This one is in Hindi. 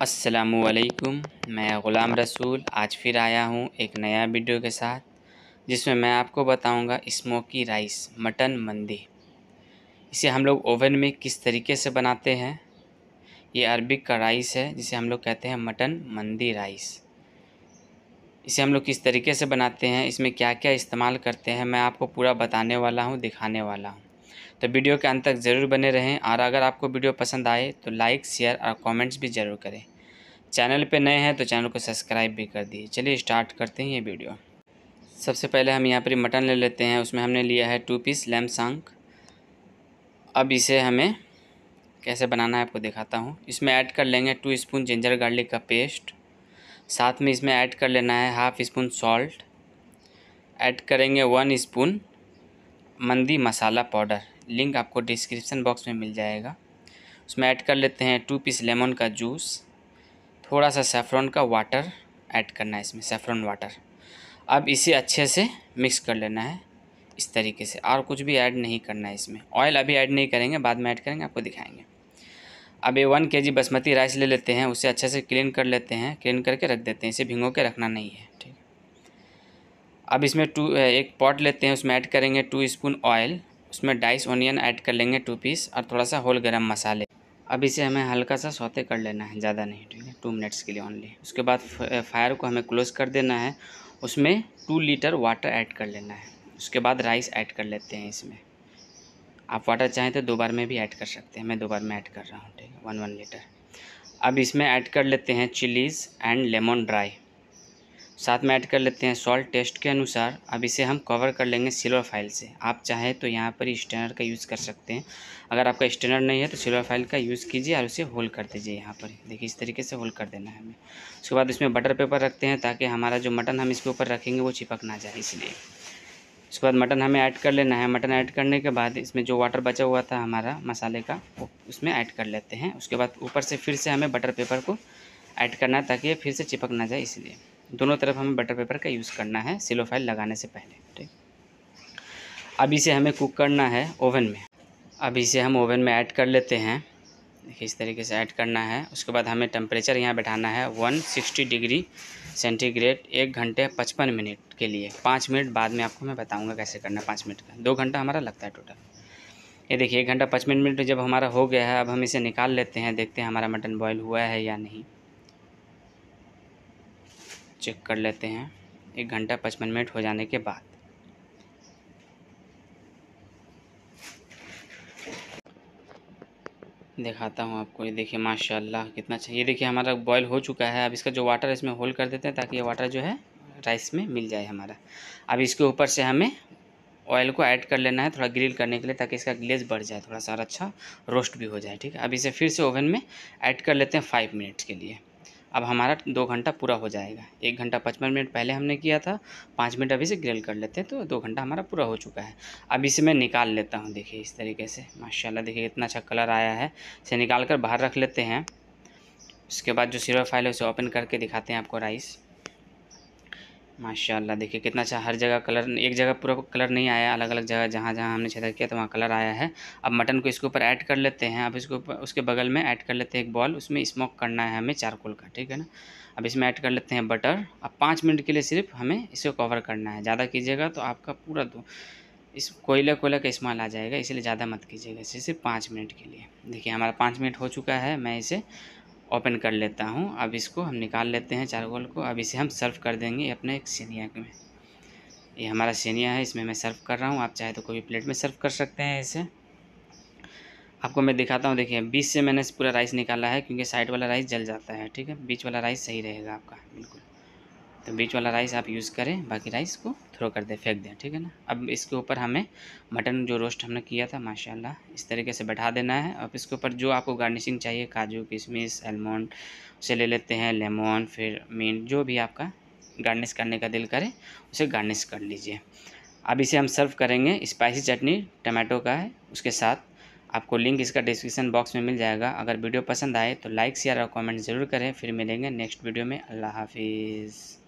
असलकुम मैं ग़ुलाम रसूल आज फिर आया हूँ एक नया वीडियो के साथ जिसमें मैं आपको बताऊँगा स्मोकी राइस मटन मंदी इसे हम लोग ओवन में किस तरीके से बनाते हैं ये अरबिक का राइस है जिसे हम लोग कहते हैं मटन मंदी राइस इसे हम लोग किस तरीके से बनाते हैं इसमें क्या क्या इस्तेमाल करते हैं मैं आपको पूरा बताने वाला हूँ दिखाने वाला हूँ तो वीडियो के अंत तक ज़रूर बने रहें और अगर आपको वीडियो पसंद आए तो लाइक शेयर और कमेंट्स भी ज़रूर करें चैनल पे नए हैं तो चैनल को सब्सक्राइब भी कर दिए चलिए स्टार्ट करते हैं ये वीडियो सबसे पहले हम यहाँ पर मटन ले लेते हैं उसमें हमने लिया है टू पीस लैमसंग अब इसे हमें कैसे बनाना है आपको दिखाता हूँ इसमें ऐड कर लेंगे टू स्पून जिंजर गार्लिक का पेस्ट साथ में इसमें ऐड कर लेना है हाफ़ स्पून सॉल्ट ऐड करेंगे वन स्पून मंदी मसाला पाउडर लिंक आपको डिस्क्रिप्शन बॉक्स में मिल जाएगा उसमें ऐड कर लेते हैं टू पीस लेमन का जूस थोड़ा सा सेफ्रॉन का वाटर ऐड करना है इसमें सेफ्रॉन वाटर अब इसे अच्छे से मिक्स कर लेना है इस तरीके से और कुछ भी ऐड नहीं करना है इसमें ऑयल अभी ऐड नहीं करेंगे बाद में ऐड करेंगे आपको दिखाएंगे अब ये वन के जी बासमती राइस ले लेते हैं उसे अच्छे से क्लीन कर लेते हैं क्लीन करके रख देते हैं इसे भिंगो के रखना नहीं है अब इसमें टू एक पॉट लेते हैं उसमें ऐड करेंगे टू स्पून ऑयल उसमें डाइस ऑनियन ऐड कर लेंगे टू पीस और थोड़ा सा होल गरम मसाले अब इसे हमें हल्का सा सोते कर लेना है ज़्यादा नहीं ठीक है टू मिनट्स के लिए ओनली उसके बाद फायर को हमें क्लोज़ कर देना है उसमें टू लीटर वाटर ऐड कर लेना है उसके बाद राइस ऐड कर लेते हैं इसमें आप वाटर चाहें तो दो बार में भी ऐड कर सकते हैं मैं दो बार में ऐड कर रहा हूँ ठीक है वन वन लीटर अब इसमें ऐड कर लेते हैं चिलीज़ एंड लेमन ड्राई साथ में ऐड कर लेते हैं सॉल्ट टेस्ट के अनुसार अब इसे हम कवर कर लेंगे सिल्वर फाइल से आप चाहें तो यहाँ पर स्टैनर का यूज़ कर सकते हैं अगर आपका स्टैनर नहीं है तो सिल्वर फाइल का यूज़ कीजिए और उसे होल्ड कर दीजिए यहाँ पर देखिए इस तरीके से होल्ड कर देना है हमें उसके बाद इसमें बटर पेपर रखते हैं ताकि हमारा जो मटन हम इसके ऊपर रखेंगे वो चिपक ना जाए इसलिए उसके बाद मटन हमें ऐड कर लेना है मटन ऐड करने के बाद इसमें जो वाटर बचा हुआ था हमारा मसाले का वो उसमें ऐड कर लेते हैं उसके बाद ऊपर से फिर से हमें बटर पेपर को ऐड करना है ताकि ये फिर से चिपक ना जाए इसलिए दोनों तरफ हमें बटर पेपर का यूज़ करना है सिलो फाइल लगाने से पहले ठीक अब इसे हमें कुक करना है ओवन में अब इसे हम ओवन में ऐड कर लेते हैं देखिए इस तरीके से ऐड करना है उसके बाद हमें टेम्परेचर यहाँ बैठाना है वन सिक्सटी डिग्री सेंटीग्रेड एक घंटे पचपन मिनट के लिए पाँच मिनट बाद में आपको मैं बताऊँगा कैसे करना है पाँच मिनट का दो घंटा हमारा लगता है टोटल ये देखिए एक घंटा पचपन मिनट जब हमारा हो गया है अब हम इसे निकाल लेते हैं देखते हैं हमारा मटन बॉयल हुआ है या नहीं चेक कर लेते हैं एक घंटा पचपन मिनट हो जाने के बाद दिखाता हूँ आपको ये देखिए माशाल्लाह कितना अच्छा ये देखिए हमारा बॉयल हो चुका है अब इसका जो वाटर इसमें होल्ड कर देते हैं ताकि ये वाटर जो है राइस में मिल जाए हमारा अब इसके ऊपर से हमें ऑयल को ऐड कर लेना है थोड़ा ग्रिल करने के लिए ताकि इसका ग्लेज बढ़ जाए थोड़ा सा अच्छा रोस्ट भी हो जाए ठीक है अब इसे फिर से ओवन में ऐड कर लेते हैं फाइव मिनट्स के लिए अब हमारा दो घंटा पूरा हो जाएगा एक घंटा पचपन मिनट पहले हमने किया था पाँच मिनट अभी से ग्रिल कर लेते हैं तो दो घंटा हमारा पूरा हो चुका है अब इसे मैं निकाल लेता हूँ देखिए इस तरीके से माशाल्लाह देखिए इतना अच्छा कलर आया है इसे निकाल कर बाहर रख लेते हैं उसके बाद जो सिल्वर फाइल है उसे ओपन करके दिखाते हैं आपको राइस माशाल्लाह देखिए कितना अच्छा हर जगह कलर एक जगह पूरा कलर नहीं आया अलग अलग जगह जहाँ जहाँ हमने छेदा किया तो वहाँ कलर आया है अब मटन को इसके ऊपर ऐड कर लेते हैं अब इसके ऊपर उसके बगल में ऐड कर लेते हैं एक बॉल उसमें स्मोक करना है हमें चारकोल का ठीक है ना अब इसमें ऐड कर लेते हैं बटर अब पाँच मिनट के लिए सिर्फ हमें इसको कवर करना है ज़्यादा कीजिएगा तो आपका पूरा दो इस कोयला कोयला का इस्तेमाल आ जाएगा इसलिए ज़्यादा मत कीजिएगा इसे सिर्फ पाँच मिनट के लिए देखिए हमारा पाँच मिनट हो चुका है मैं इसे ओपन कर लेता हूँ अब इसको हम निकाल लेते हैं चारकोल को अब इसे हम सर्व कर देंगे अपने एक सीनिया में ये हमारा सीनिया है इसमें मैं सर्व कर रहा हूँ आप चाहे तो कोई प्लेट में सर्व कर सकते हैं इसे आपको मैं दिखाता हूँ देखिए बीच से मैंने पूरा राइस निकाला है क्योंकि साइड वाला राइस जल जाता है ठीक है बीच वाला राइस सही रहेगा आपका बिल्कुल तो बीच वाला राइस आप यूज़ करें बाकी राइस को थ्रो कर दें फेंक दें ठीक है ना अब इसके ऊपर हमें मटन जो रोस्ट हमने किया था माशाल्लाह इस तरीके से बैठा देना है अब इसके ऊपर जो आपको गार्निशिंग चाहिए काजू किशमिश एलमोंड उसे ले लेते हैं लेमन फिर मीन जो भी आपका गार्निश करने का दिल करे उसे गार्निश कर लीजिए अब इसे हम सर्व करेंगे स्पाइसी चटनी टमाटो का है उसके साथ आपको लिंक इसका डिस्क्रिप्शन बॉक्स में मिल जाएगा अगर वीडियो पसंद आए तो लाइक शेयर और कमेंट ज़रूर करें फिर मिलेंगे नेक्स्ट वीडियो में अल्लाह हाफिज़